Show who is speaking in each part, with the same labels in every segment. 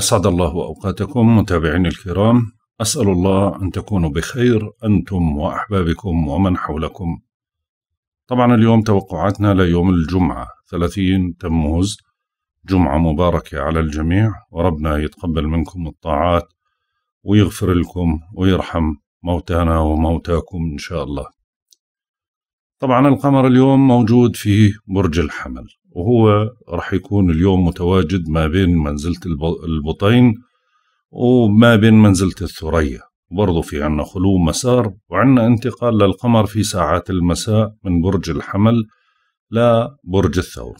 Speaker 1: أسعد الله أوقاتكم متابعين الكرام أسأل الله أن تكونوا بخير أنتم وأحبابكم ومن حولكم طبعا اليوم توقعاتنا ليوم الجمعة 30 تموز جمعة مباركة على الجميع وربنا يتقبل منكم الطاعات ويغفر لكم ويرحم موتانا وموتاكم إن شاء الله طبعا القمر اليوم موجود في برج الحمل وهو راح يكون اليوم متواجد ما بين منزلة البطين وما بين منزلة الثريا برضو في عنا خلو مسار وعنا انتقال للقمر في ساعات المساء من برج الحمل لبرج الثور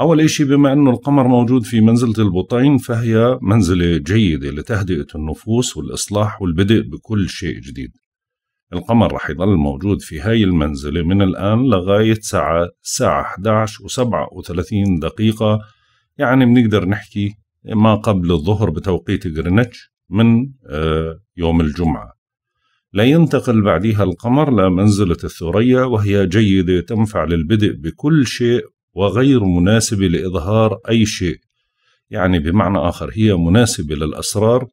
Speaker 1: أول إشي بما أنه القمر موجود في منزلة البطين فهي منزلة جيدة لتهدئة النفوس والإصلاح والبدء بكل شيء جديد القمر رح يضل موجود في هاي المنزلة من الآن لغاية ساعة الساعة 11 و37 دقيقة يعني بنقدر نحكي ما قبل الظهر بتوقيت غرينتش من آه، يوم الجمعة لينتقل بعدها القمر لمنزلة الثريا وهي جيدة تنفع للبدء بكل شيء وغير مناسبة لإظهار أي شيء يعني بمعنى آخر هي مناسبة للأسرار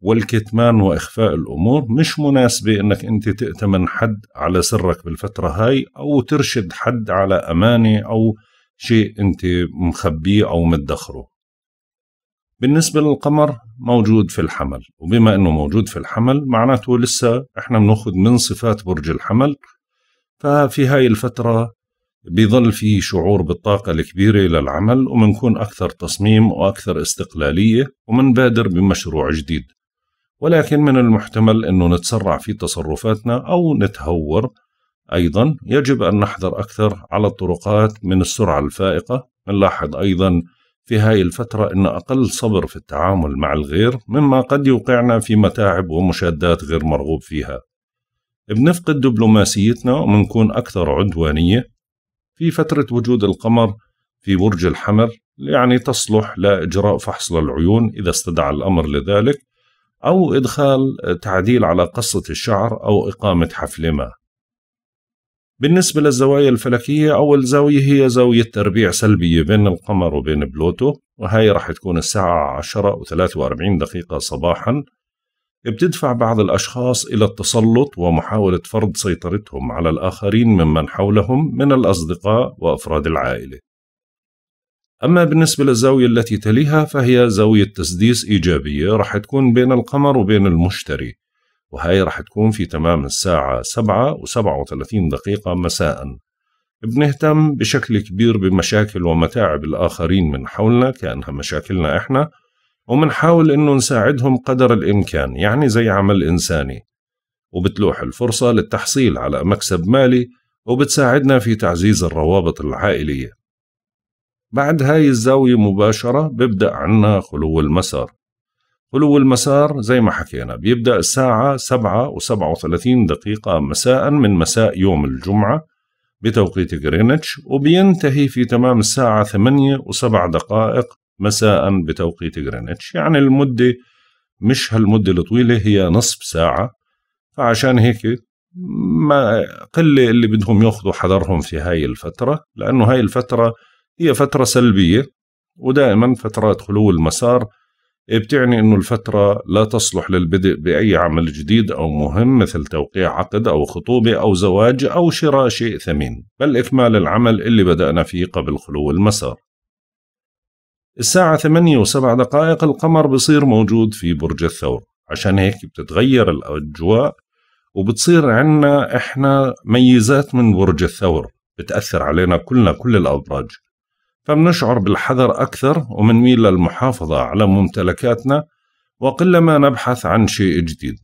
Speaker 1: والكتمان واخفاء الامور مش مناسبه انك انت تأتمن حد على سرك بالفتره هاي او ترشد حد على امانه او شيء انت مخبيه او مدخره بالنسبه للقمر موجود في الحمل وبما انه موجود في الحمل معناته لسه احنا بناخذ من صفات برج الحمل ففي هاي الفتره بيظل في شعور بالطاقة الكبيرة للعمل ومنكون أكثر تصميم وأكثر استقلالية ومنبادر بمشروع جديد ولكن من المحتمل أنه نتسرع في تصرفاتنا أو نتهور أيضا يجب أن نحذر أكثر على الطرقات من السرعة الفائقة نلاحظ أيضا في هاي الفترة أن أقل صبر في التعامل مع الغير مما قد يوقعنا في متاعب ومشادات غير مرغوب فيها بنفقد دبلوماسيتنا ومنكون أكثر عدوانية في فترة وجود القمر في برج الحمر يعني تصلح لإجراء فحص للعيون إذا استدعى الأمر لذلك أو إدخال تعديل على قصة الشعر أو إقامة حفل ما. بالنسبة للزوايا الفلكية أول زاوية هي زاوية تربيع سلبية بين القمر وبين بلوتو وهي راح تكون الساعة عشرة و وأربعين دقيقة صباحا بتدفع بعض الأشخاص إلى التسلط ومحاولة فرض سيطرتهم على الآخرين ممن حولهم من الأصدقاء وأفراد العائلة أما بالنسبة للزاوية التي تليها فهي زاوية تسديس إيجابية رح تكون بين القمر وبين المشتري وهي رح تكون في تمام الساعة 7 و37 دقيقة مساء بنهتم بشكل كبير بمشاكل ومتاعب الآخرين من حولنا كأنها مشاكلنا إحنا ومنحاول إنه نساعدهم قدر الإمكان يعني زي عمل إنساني وبتلوح الفرصة للتحصيل على مكسب مالي وبتساعدنا في تعزيز الروابط العائلية بعد هاي الزاوية مباشرة ببدأ عنا خلو المسار خلو المسار زي ما حكينا بيبدأ الساعة سبعة وسبعة وثلاثين دقيقة مساء من مساء يوم الجمعة بتوقيت غرينتش وبينتهي في تمام الساعة ثمانية وسبع دقائق مساء بتوقيت غرينتش يعني المدة مش هالمدة الطويلة هي نصف ساعة فعشان هيك ما قلة اللي بدهم ياخذوا حذرهم في هاي الفترة لأنه هاي الفترة هي فترة سلبية ودائما فترات خلو المسار إيه بتعني أنه الفترة لا تصلح للبدء بأي عمل جديد أو مهم مثل توقيع عقد أو خطوبة أو زواج أو شراء شيء ثمين بل إكمال العمل اللي بدأنا فيه قبل خلو المسار الساعة ثمانية وسبع دقائق القمر بصير موجود في برج الثور عشان هيك بتتغير الأجواء وبتصير عنا إحنا ميزات من برج الثور بتأثر علينا كلنا كل الأبراج فبنشعر بالحذر أكثر ومنميل للمحافظة على ممتلكاتنا وقلما نبحث عن شيء جديد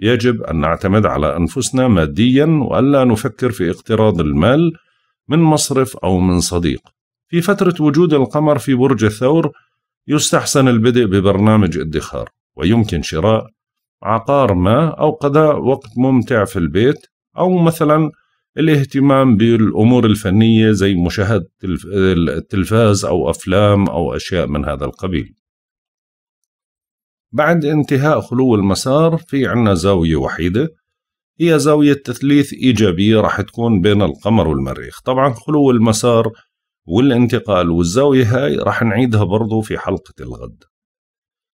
Speaker 1: يجب أن نعتمد على أنفسنا ماديا وألا نفكر في اقتراض المال من مصرف أو من صديق في فترة وجود القمر في برج الثور يستحسن البدء ببرنامج ادخار ويمكن شراء عقار ما أو قضاء وقت ممتع في البيت أو مثلا الاهتمام بالامور الفنيه زي مشاهده التلفاز او افلام او اشياء من هذا القبيل. بعد انتهاء خلو المسار في عنا زاويه وحيده هي زاويه تثليث ايجابيه راح تكون بين القمر والمريخ، طبعا خلو المسار والانتقال والزاويه هاي راح نعيدها برضو في حلقه الغد.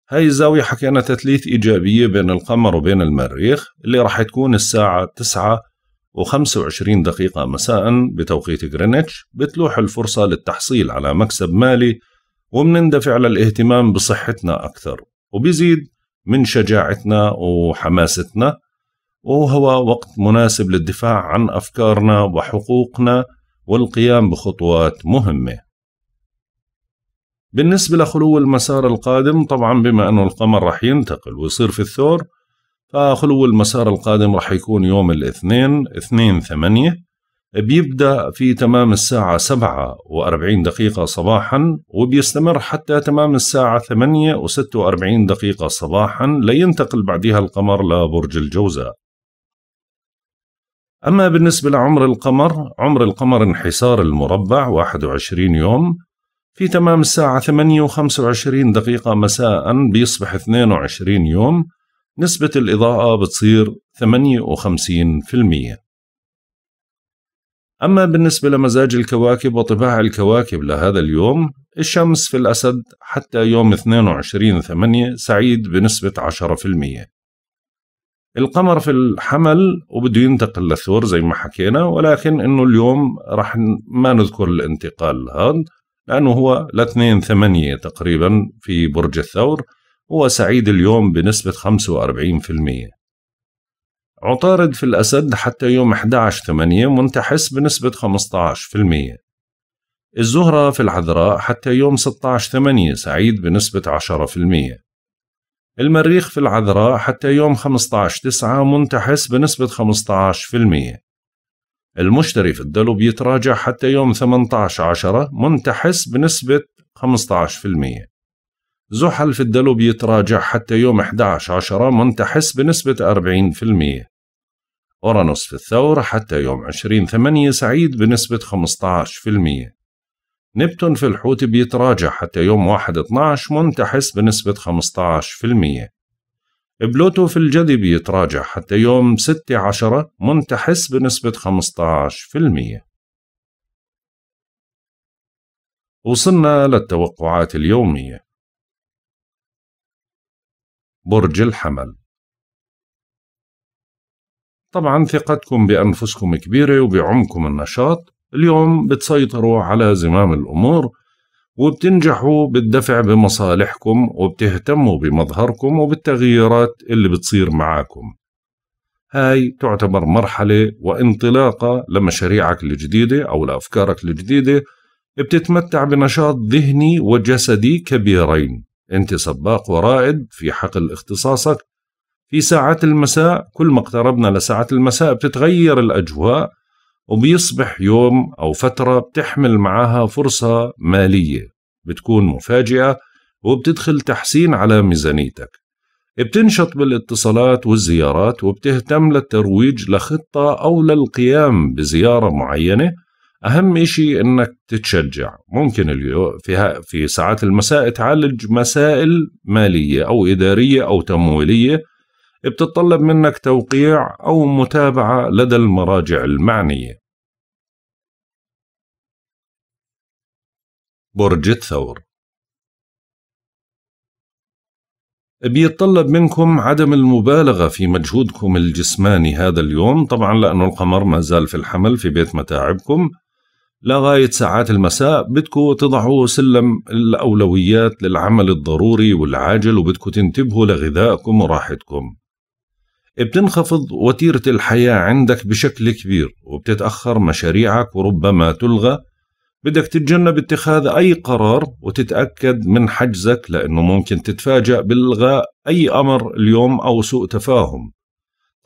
Speaker 1: هاي الزاوية حكينا تثليث إيجابية بين القمر وبين المريخ اللي راح تكون الساعة 9 و25 دقيقة مساء بتوقيت غرينتش بتلوح الفرصة للتحصيل على مكسب مالي ومنندفع للاهتمام بصحتنا أكثر وبيزيد من شجاعتنا وحماستنا وهو وقت مناسب للدفاع عن أفكارنا وحقوقنا والقيام بخطوات مهمة بالنسبة لخلو المسار القادم طبعا بما أنه القمر رح ينتقل ويصير في الثور فخلو المسار القادم راح يكون يوم الاثنين اثنين ثمانية بيبدأ في تمام الساعة سبعة وأربعين دقيقة صباحا وبيستمر حتى تمام الساعة ثمانية وستة وأربعين دقيقة صباحا لينتقل بعدها القمر لبرج الجوزاء أما بالنسبة لعمر القمر عمر القمر انحسار المربع واحد وعشرين يوم في تمام الساعة ثمانية وخمسة وعشرين دقيقة مساء بيصبح اثنين وعشرين يوم نسبة الإضاءة بتصير 58% أما بالنسبة لمزاج الكواكب وطباع الكواكب لهذا اليوم الشمس في الأسد حتى يوم 22/8 سعيد بنسبة 10% القمر في الحمل وبده ينتقل للثور زي ما حكينا ولكن انه اليوم راح ما نذكر الانتقال هذا لانه هو ل 2 8 تقريبا في برج الثور هو سعيد اليوم بنسبة 45% عطارد في الأسد حتى يوم 11/8 منتحس بنسبة 15% الزهرة في العذراء حتى يوم 16/8 سعيد بنسبة 10% المريخ في العذراء حتى يوم 15/9 منتحس بنسبة 15% المشتري في الدلو بيتراجع حتى يوم 18/10 منتحس بنسبة 15% زحل في الدلو بيتراجع حتى يوم 11 عشرة منتحس بنسبة 40% في أورانوس في الثور حتى يوم 20 ثمانية سعيد بنسبة 15% في نبتون في الحوت بيتراجع حتى يوم 1 12 منتحس بنسبة 15% في بلوتو في الجدي بيتراجع حتى يوم 6 عشرة منتحس بنسبة 15% في وصلنا للتوقعات اليومية
Speaker 2: برج الحمل
Speaker 1: طبعا ثقتكم بأنفسكم كبيرة وبعمكم النشاط اليوم بتسيطروا على زمام الأمور وبتنجحوا بالدفع بمصالحكم وبتهتموا بمظهركم وبالتغييرات اللي بتصير معاكم هاي تعتبر مرحلة وانطلاقة لمشاريعك الجديدة أو لأفكارك الجديدة بتتمتع بنشاط ذهني وجسدي كبيرين أنت سباق ورائد في حقل اختصاصك في ساعات المساء كل ما اقتربنا لساعات المساء بتتغير الأجواء وبيصبح يوم أو فترة بتحمل معها فرصة مالية بتكون مفاجئة وبتدخل تحسين على ميزانيتك بتنشط بالاتصالات والزيارات وبتهتم للترويج لخطة أو للقيام بزيارة معينة اهم شيء انك تتشجع ممكن اليو في في ساعات المساء تعالج مسائل ماليه او اداريه او تمويليه بتتطلب منك توقيع او متابعه لدى المراجع المعنيه
Speaker 2: برج الثور
Speaker 1: بيتطلب منكم عدم المبالغة في مجهودكم الجسماني هذا اليوم طبعا لأنه القمر ما زال في الحمل في بيت متاعبكم لغاية ساعات المساء بدكم تضعوا سلم الأولويات للعمل الضروري والعاجل وبدكم تنتبهوا لغذائكم وراحتكم بتنخفض وتيرة الحياة عندك بشكل كبير وبتتأخر مشاريعك وربما تلغى بدك تتجنب اتخاذ أي قرار وتتأكد من حجزك لأنه ممكن تتفاجأ بالغاء أي أمر اليوم أو سوء تفاهم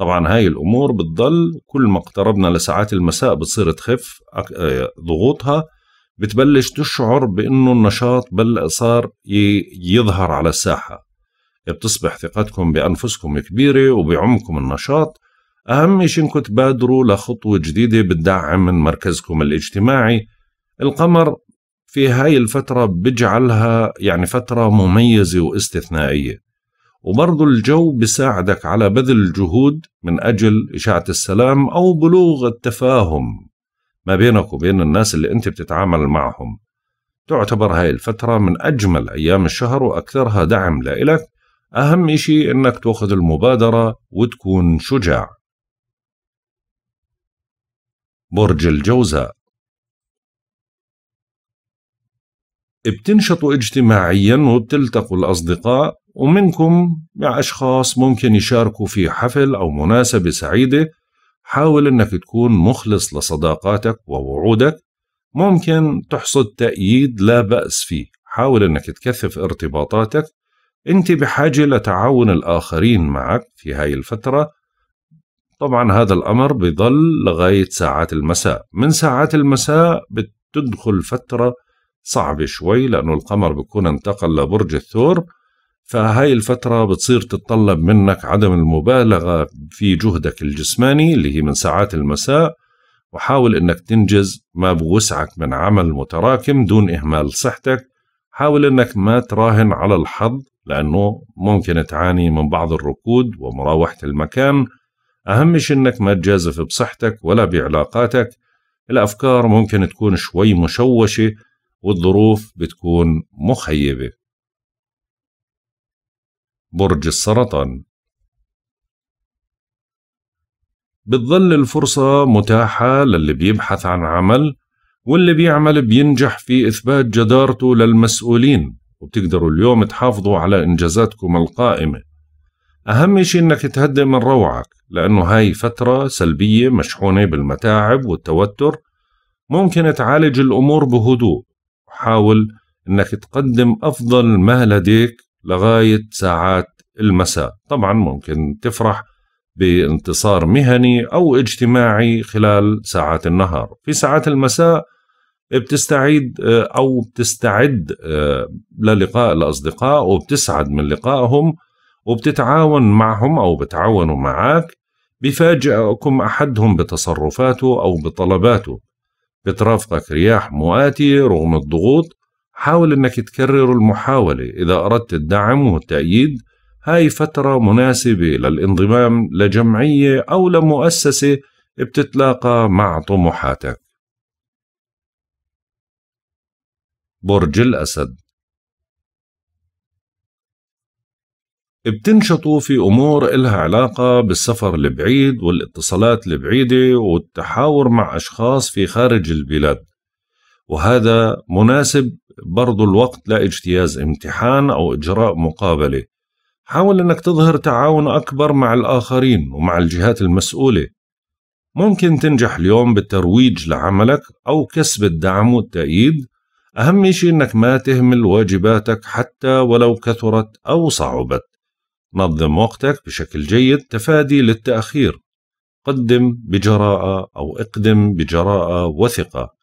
Speaker 1: طبعا هاي الامور بتضل كل ما اقتربنا لساعات المساء بتصير تخف آه، ضغوطها بتبلش تشعر بانه النشاط بل صار يظهر على الساحه بتصبح ثقتكم بانفسكم كبيره وبعمكم النشاط اهم شيء انكم تبادروا لخطوه جديده بتدعم من مركزكم الاجتماعي القمر في هاي الفترة بجعلها يعني فترة مميزة واستثنائية وبرضو الجو بيساعدك على بذل الجهود من أجل إشاعة السلام أو بلوغ التفاهم ما بينك وبين الناس اللي أنت بتتعامل معهم تعتبر هاي الفترة من أجمل أيام الشهر وأكثرها دعم لإلك أهم إشي إنك تأخذ المبادرة وتكون شجاع برج الجوزاء بتنشطوا اجتماعيا وبتلتقوا الأصدقاء ومنكم مع أشخاص ممكن يشاركوا في حفل أو مناسبة سعيدة حاول أنك تكون مخلص لصداقاتك ووعودك ممكن تحصد تأييد لا بأس فيه حاول أنك تكثف ارتباطاتك أنت بحاجة لتعاون الآخرين معك في هاي الفترة طبعا هذا الأمر بظل لغاية ساعات المساء من ساعات المساء بتدخل فترة صعبة شوي لأنه القمر بيكون انتقل لبرج الثور فهاي الفترة بتصير تتطلب منك عدم المبالغة في جهدك الجسماني اللي هي من ساعات المساء وحاول انك تنجز ما بوسعك من عمل متراكم دون اهمال صحتك حاول انك ما تراهن على الحظ لانه ممكن تعاني من بعض الركود ومراوحة المكان اهم انك ما تجازف بصحتك ولا بعلاقاتك الافكار ممكن تكون شوي مشوشة والظروف بتكون مخيبة
Speaker 2: برج السرطان
Speaker 1: بتظل الفرصة متاحة للي بيبحث عن عمل واللي بيعمل بينجح في إثبات جدارته للمسؤولين وبتقدروا اليوم تحافظوا على إنجازاتكم القائمة أهم شيء إنك تهدئ من روعك لأنه هاي فترة سلبية مشحونة بالمتاعب والتوتر ممكن تعالج الأمور بهدوء وحاول إنك تقدم أفضل ما لديك لغاية ساعات المساء طبعا ممكن تفرح بانتصار مهني أو اجتماعي خلال ساعات النهار في ساعات المساء بتستعيد آه، أو بتستعد آه، للقاء الأصدقاء وبتسعد من لقائهم وبتتعاون معهم أو بتعاونوا معك بفاجئكم أحدهم بتصرفاته أو بطلباته بترافقك رياح مؤاتية رغم الضغوط حاول أنك تكرر المحاولة إذا أردت الدعم والتأييد هاي فترة مناسبة للانضمام لجمعية أو لمؤسسة بتتلاقى مع طموحاتك
Speaker 2: برج الأسد
Speaker 1: بتنشطوا في أمور إلها علاقة بالسفر البعيد والاتصالات البعيدة والتحاور مع أشخاص في خارج البلاد وهذا مناسب برضو الوقت لاجتياز لا امتحان أو إجراء مقابلة حاول أنك تظهر تعاون أكبر مع الآخرين ومع الجهات المسؤولة ممكن تنجح اليوم بالترويج لعملك أو كسب الدعم والتأييد أهم شيء أنك ما تهمل واجباتك حتى ولو كثرت أو صعبت نظم وقتك بشكل جيد تفادي للتأخير قدم بجراءة أو اقدم بجراءة وثقة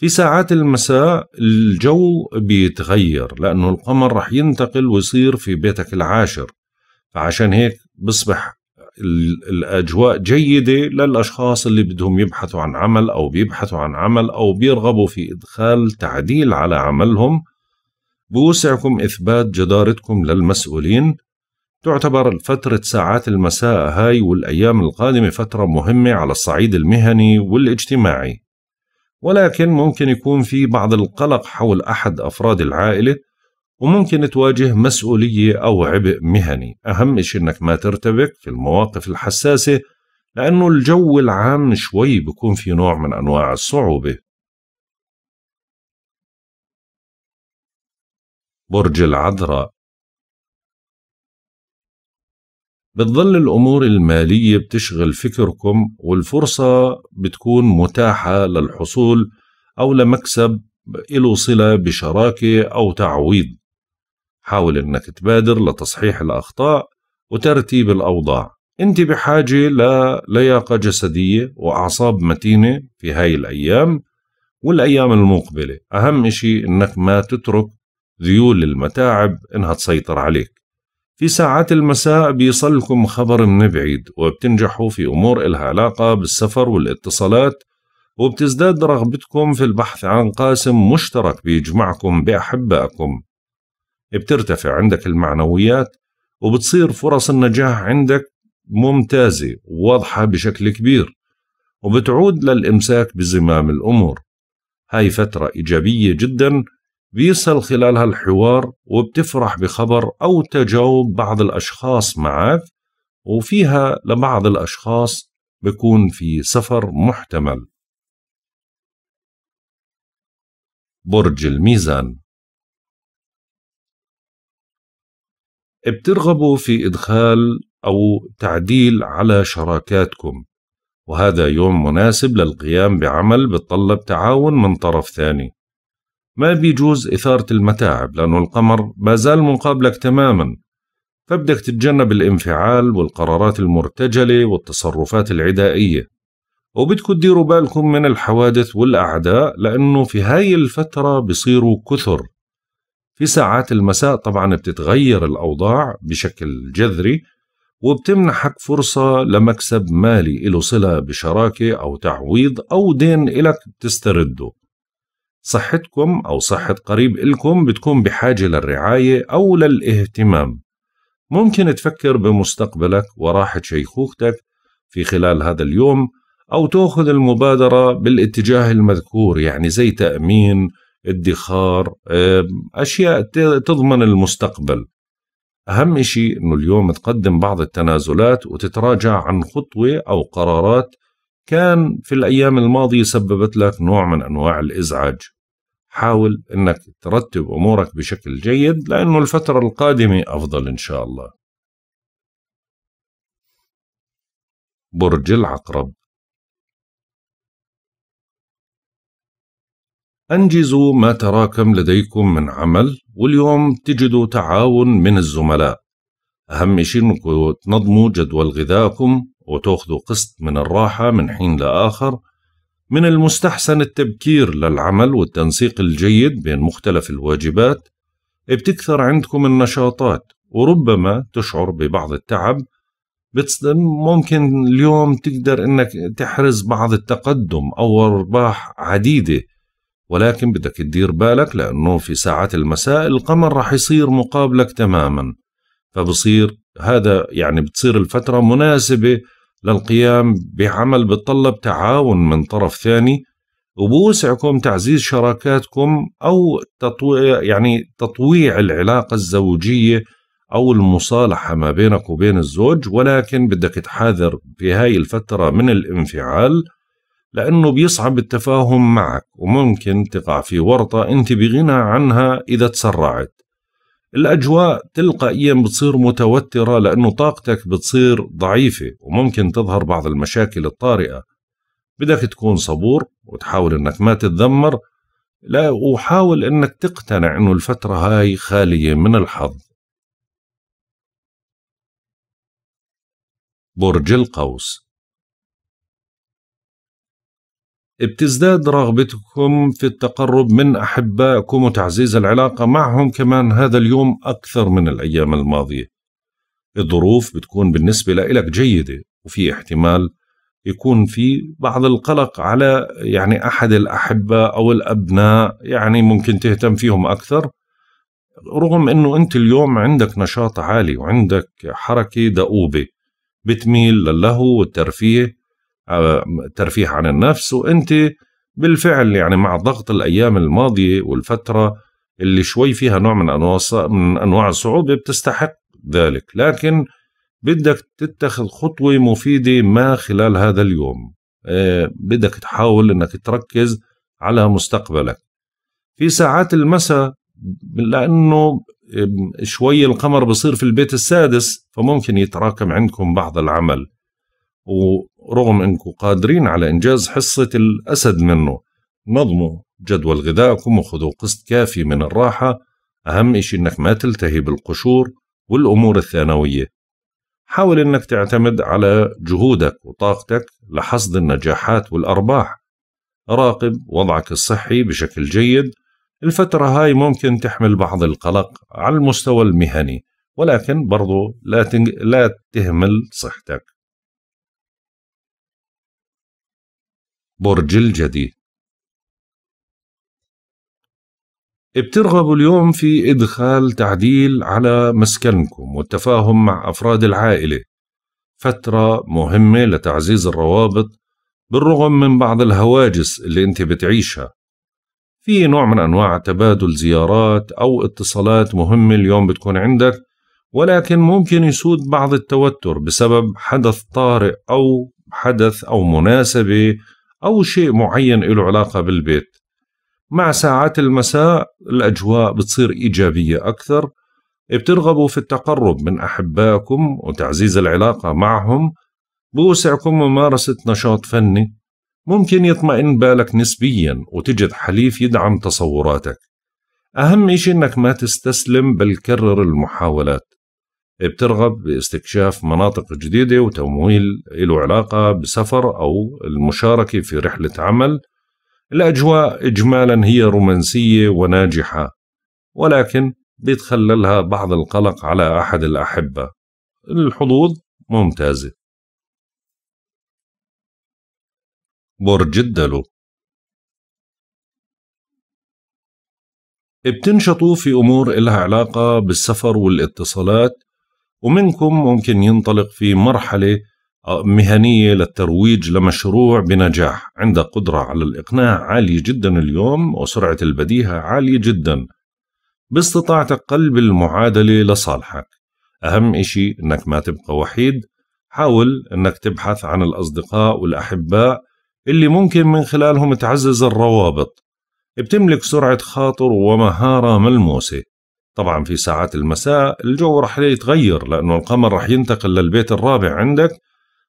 Speaker 1: في ساعات المساء الجو بيتغير لأنه القمر رح ينتقل ويصير في بيتك العاشر فعشان هيك بصبح الأجواء جيدة للأشخاص اللي بدهم يبحثوا عن عمل أو بيبحثوا عن عمل أو بيرغبوا في إدخال تعديل على عملهم بوسعكم إثبات جدارتكم للمسؤولين تعتبر فترة ساعات المساء هاي والأيام القادمة فترة مهمة على الصعيد المهني والاجتماعي ولكن ممكن يكون في بعض القلق حول أحد أفراد العائلة وممكن تواجه مسؤولية أو عبء مهني أهم شيء أنك ما ترتبك في المواقف الحساسة لأنه الجو العام شوي بكون في نوع من أنواع الصعوبة
Speaker 2: برج العذراء
Speaker 1: بتظل الأمور المالية بتشغل فكركم والفرصة بتكون متاحة للحصول أو لمكسب إلو صلة بشراكة أو تعويض حاول أنك تبادر لتصحيح الأخطاء وترتيب الأوضاع أنت بحاجة للياقة جسدية وأعصاب متينة في هاي الأيام والأيام المقبلة أهم شيء أنك ما تترك ذيول المتاعب أنها تسيطر عليك في ساعات المساء بيصلكم خبر من بعيد وبتنجحوا في أمور إلها علاقة بالسفر والاتصالات وبتزداد رغبتكم في البحث عن قاسم مشترك بيجمعكم بأحبائكم بترتفع عندك المعنويات وبتصير فرص النجاح عندك ممتازة وواضحة بشكل كبير وبتعود للإمساك بزمام الأمور هاي فترة إيجابية جدا بيصل خلال هالحوار وبتفرح بخبر أو تجاوب بعض الأشخاص معك وفيها لبعض الأشخاص بكون في سفر محتمل
Speaker 2: برج الميزان
Speaker 1: بترغبوا في إدخال أو تعديل على شراكاتكم وهذا يوم مناسب للقيام بعمل بتطلب تعاون من طرف ثاني ما بيجوز إثارة المتاعب لأنه القمر ما زال مقابلك تماما فبدك تتجنب الانفعال والقرارات المرتجلة والتصرفات العدائية وبدكوا تديروا بالكم من الحوادث والأعداء لأنه في هاي الفترة بصيروا كثر في ساعات المساء طبعا بتتغير الأوضاع بشكل جذري وبتمنحك فرصة لمكسب مالي له صلة بشراكة أو تعويض أو دين إلك تسترده صحتكم أو صحة قريب إلكم بتكون بحاجة للرعاية أو للاهتمام ممكن تفكر بمستقبلك وراحة شيخوختك في خلال هذا اليوم أو تأخذ المبادرة بالاتجاه المذكور يعني زي تأمين ادخار أشياء تضمن المستقبل أهم شيء أنه اليوم تقدم بعض التنازلات وتتراجع عن خطوة أو قرارات كان في الأيام الماضية سببت لك نوع من أنواع الإزعاج حاول أنك ترتب أمورك بشكل جيد لأنه الفترة القادمة
Speaker 2: أفضل إن شاء الله
Speaker 1: برج العقرب أنجزوا ما تراكم لديكم من عمل واليوم تجدوا تعاون من الزملاء أهم شيء أنكم تنظموا جدول غذائكم وتأخذوا قسط من الراحة من حين لآخر من المستحسن التبكير للعمل والتنسيق الجيد بين مختلف الواجبات بتكثر عندكم النشاطات وربما تشعر ببعض التعب ممكن اليوم تقدر انك تحرز بعض التقدم او ارباح عديده ولكن بدك تدير بالك لانه في ساعات المساء القمر راح يصير مقابلك تماما فبصير هذا يعني بتصير الفترة مناسبة للقيام بعمل بتطلب تعاون من طرف ثاني وبوسعكم تعزيز شراكاتكم أو تطويع يعني تطويع العلاقة الزوجية أو المصالحة ما بينك وبين الزوج ولكن بدك تحاذر في هاي الفترة من الانفعال لأنه بيصعب التفاهم معك وممكن تقع في ورطة أنت بغنى عنها إذا تسرعت الأجواء تلقائيا بتصير متوترة لأنه طاقتك بتصير ضعيفة وممكن تظهر بعض المشاكل الطارئة بدك تكون صبور وتحاول أنك ما تتذمر لا وحاول أنك تقتنع أنه الفترة هاي خالية من الحظ
Speaker 2: برج القوس
Speaker 1: بتزداد رغبتكم في التقرب من أحبائكم وتعزيز العلاقة معهم كمان هذا اليوم أكثر من الأيام الماضية الظروف بتكون بالنسبة لإلك جيدة وفي احتمال يكون في بعض القلق على يعني أحد الأحبة أو الأبناء يعني ممكن تهتم فيهم أكثر رغم أنه أنت اليوم عندك نشاط عالي وعندك حركة دؤوبة بتميل للهو والترفيه آه، ترفيه عن النفس وانت بالفعل يعني مع ضغط الايام الماضيه والفتره اللي شوي فيها نوع من انواع من انواع الصعوبه بتستحق ذلك لكن بدك تتخذ خطوه مفيده ما خلال هذا اليوم آه، بدك تحاول انك تركز على مستقبلك في ساعات المساء لانه شوي القمر بصير في البيت السادس فممكن يتراكم عندكم بعض العمل ورغم انكم قادرين على انجاز حصه الاسد منه نظموا جدول غذائكم وخذوا قسط كافي من الراحه اهم اشي انك ما تلتهي بالقشور والامور الثانويه حاول انك تعتمد على جهودك وطاقتك لحصد النجاحات والارباح راقب وضعك الصحي بشكل جيد الفترة هاي ممكن تحمل بعض القلق على المستوى المهني ولكن برضو لا, لا تهمل صحتك
Speaker 2: برج الجدي
Speaker 1: بترغبوا اليوم في إدخال تعديل على مسكنكم والتفاهم مع أفراد العائلة فترة مهمة لتعزيز الروابط بالرغم من بعض الهواجس اللي انت بتعيشها في نوع من أنواع تبادل زيارات أو اتصالات مهمة اليوم بتكون عندك ولكن ممكن يسود بعض التوتر بسبب حدث طارئ أو حدث أو مناسبة أو شيء معين له علاقة بالبيت مع ساعات المساء الأجواء بتصير إيجابية أكثر بترغبوا في التقرب من أحبائكم وتعزيز العلاقة معهم بوسعكم ممارسة نشاط فني ممكن يطمئن بالك نسبيا وتجد حليف يدعم تصوراتك أهم إشي إنك ما تستسلم بل كرر المحاولات بترغب باستكشاف مناطق جديدة وتمويل له علاقة بسفر أو المشاركة في رحلة عمل الأجواء إجمالا هي رومانسية وناجحة ولكن بيتخللها بعض القلق على أحد الأحبة الحظوظ ممتازة
Speaker 2: برج الدلو
Speaker 1: بتنشطوا في أمور إلها علاقة بالسفر والاتصالات ومنكم ممكن ينطلق في مرحلة آه، مهنية للترويج لمشروع بنجاح عندها قدرة على الإقناع عالية جدا اليوم وسرعة البديهة عالية جدا باستطاعتك قلب المعادلة لصالحك أهم إشي أنك ما تبقى وحيد حاول أنك تبحث عن الأصدقاء والأحباء اللي ممكن من خلالهم تعزز الروابط بتملك سرعة خاطر ومهارة ملموسة طبعا في ساعات المساء الجو رح يتغير لأنه القمر رح ينتقل للبيت الرابع عندك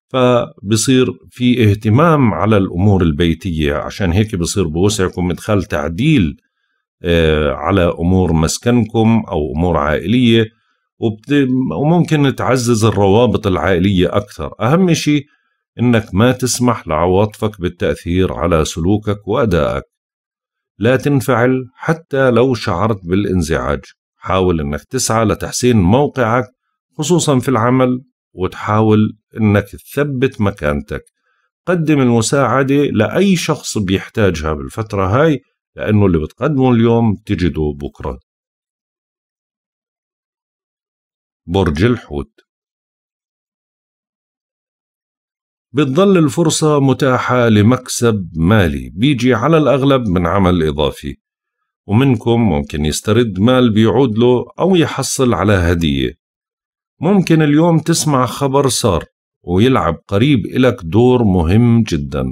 Speaker 1: فبصير في اهتمام على الأمور البيتية عشان هيك بصير بوسعكم إدخال تعديل آه، على أمور مسكنكم أو أمور عائلية وممكن تعزز الروابط العائلية أكثر أهم شيء إنك ما تسمح لعواطفك بالتأثير على سلوكك وأدائك لا تنفعل حتى لو شعرت بالانزعاج حاول أنك تسعى لتحسين موقعك خصوصا في العمل وتحاول أنك تثبت مكانتك قدم المساعدة لأي شخص بيحتاجها بالفترة هاي لأنه اللي بتقدمه اليوم تجده بكرة
Speaker 2: برج الحوت
Speaker 1: بتظل الفرصة متاحة لمكسب مالي بيجي على الأغلب من عمل إضافي ومنكم ممكن يسترد مال بيعود له أو يحصل على هدية ممكن اليوم تسمع خبر صار ويلعب قريب إلك دور مهم جدا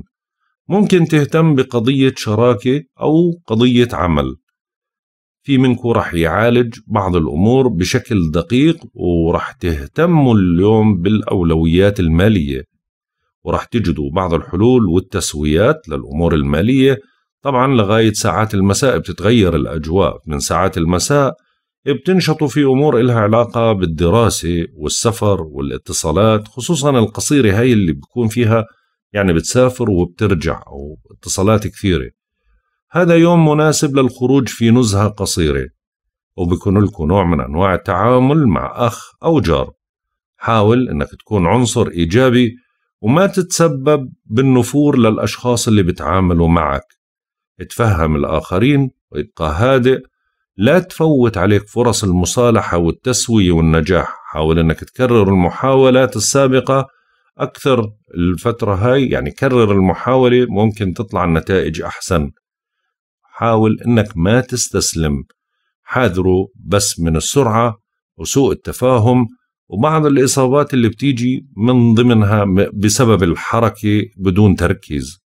Speaker 1: ممكن تهتم بقضية شراكة أو قضية عمل في منكم رح يعالج بعض الأمور بشكل دقيق ورح تهتموا اليوم بالأولويات المالية ورح تجدوا بعض الحلول والتسويات للأمور المالية طبعا لغاية ساعات المساء بتتغير الأجواء من ساعات المساء بتنشطوا في أمور إلها علاقة بالدراسة والسفر والاتصالات خصوصا القصيرة هاي اللي بيكون فيها يعني بتسافر وبترجع أو اتصالات كثيرة هذا يوم مناسب للخروج في نزهة قصيرة وبكون لكم نوع من أنواع التعامل مع أخ أو جار حاول أنك تكون عنصر إيجابي وما تتسبب بالنفور للأشخاص اللي بتعاملوا معك اتفهم الآخرين ويبقى هادئ لا تفوت عليك فرص المصالحة والتسوية والنجاح حاول أنك تكرر المحاولات السابقة أكثر الفترة هاي يعني كرر المحاولة ممكن تطلع النتائج أحسن حاول أنك ما تستسلم حاذروا بس من السرعة وسوء التفاهم وبعض الإصابات اللي بتيجي من ضمنها بسبب الحركة بدون تركيز